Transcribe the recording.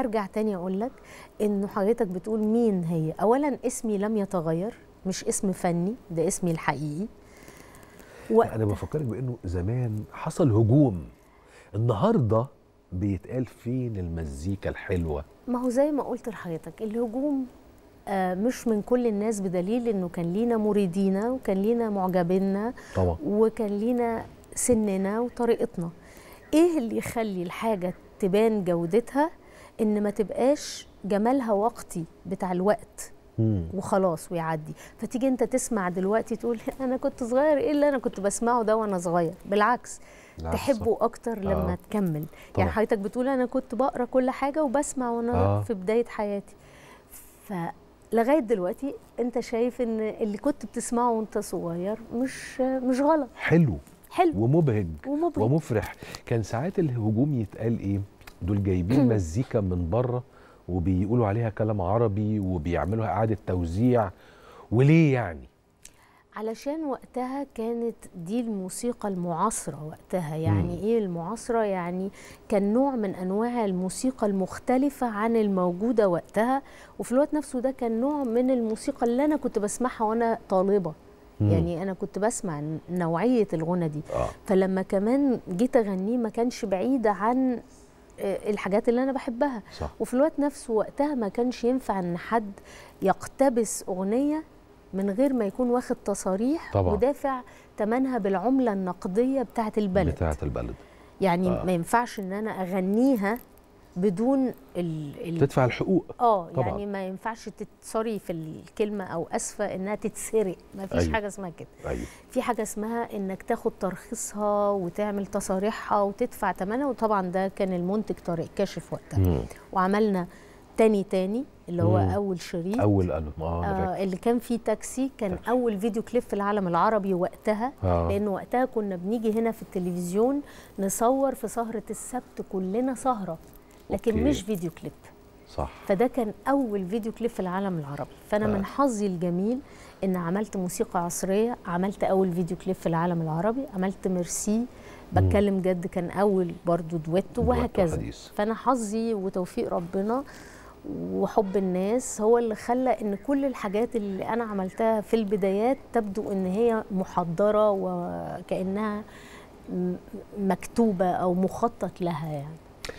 ارجع تاني اقول لك انه حضرتك بتقول مين هي اولا اسمي لم يتغير مش اسم فني ده اسمي الحقيقي و... انا بفكرك بانه زمان حصل هجوم النهارده بيتقال فين المزيكا الحلوه ما هو زي ما قلت لحضرتك الهجوم آه، مش من كل الناس بدليل انه كان لينا مريدينا وكان لينا معجبينا طبعا. وكان لينا سننا وطريقتنا ايه اللي يخلي الحاجه تبان جودتها ان ما تبقاش جمالها وقتي بتاع الوقت وخلاص ويعدي فتيجي انت تسمع دلوقتي تقول انا كنت صغير ايه اللي انا كنت بسمعه ده وانا صغير بالعكس تحبه اكتر لما آه. تكمل يعني طبعا. يعني حضرتك بتقول انا كنت بقرا كل حاجه وبسمع وانا آه. في بدايه حياتي فلغايه دلوقتي انت شايف ان اللي كنت بتسمعه وانت صغير مش مش غلط حلو حلو ومبهج, ومبهج. ومفرح كان ساعات الهجوم يتقال ايه دول جايبين مزيكا من بره وبيقولوا عليها كلام عربي وبيعملوا اعاده توزيع وليه يعني علشان وقتها كانت دي الموسيقى المعاصرة وقتها يعني مم. إيه المعاصرة يعني كان نوع من أنواع الموسيقى المختلفة عن الموجودة وقتها وفي الوقت نفسه ده كان نوع من الموسيقى اللي أنا كنت بسمعها وأنا طالبة مم. يعني أنا كنت بسمع نوعية الغنى دي آه. فلما كمان جيت أغنيه ما كانش بعيدة عن آه، الحاجات اللي انا بحبها صح. وفي الوقت نفسه وقتها ما كانش ينفع ان حد يقتبس اغنيه من غير ما يكون واخد تصاريح طبعا. ودافع ثمنها بالعمله النقديه بتاعه البلد بتاعه البلد يعني آه. ما ينفعش ان انا اغنيها بدون ال... تدفع الحقوق اه يعني ما ينفعش تتصري في الكلمه او اسفه انها تتسرق ما فيش أيوه. حاجه اسمها كده أيوه. في حاجه اسمها انك تاخد ترخيصها وتعمل تصاريحها وتدفع ثمنها وطبعا ده كان المنتج طارق كاشف وقتها مم. وعملنا تاني تاني اللي هو مم. اول شريط اول آه, آه اللي كان فيه تاكسي كان تاكسي. اول فيديو كليب في العالم العربي وقتها آه. لان وقتها كنا بنيجي هنا في التلفزيون نصور في سهره السبت كلنا سهره لكن أوكي. مش فيديو كليب صح فده كان اول فيديو كليب في العالم العربي فانا آه. من حظي الجميل ان عملت موسيقى عصريه عملت اول فيديو كليب في العالم العربي عملت ميرسي بتكلم جد كان اول برضو دويتو وهكذا حديث. فانا حظي وتوفيق ربنا وحب الناس هو اللي خلى ان كل الحاجات اللي انا عملتها في البدايات تبدو ان هي محضره وكانها مكتوبه او مخطط لها يعني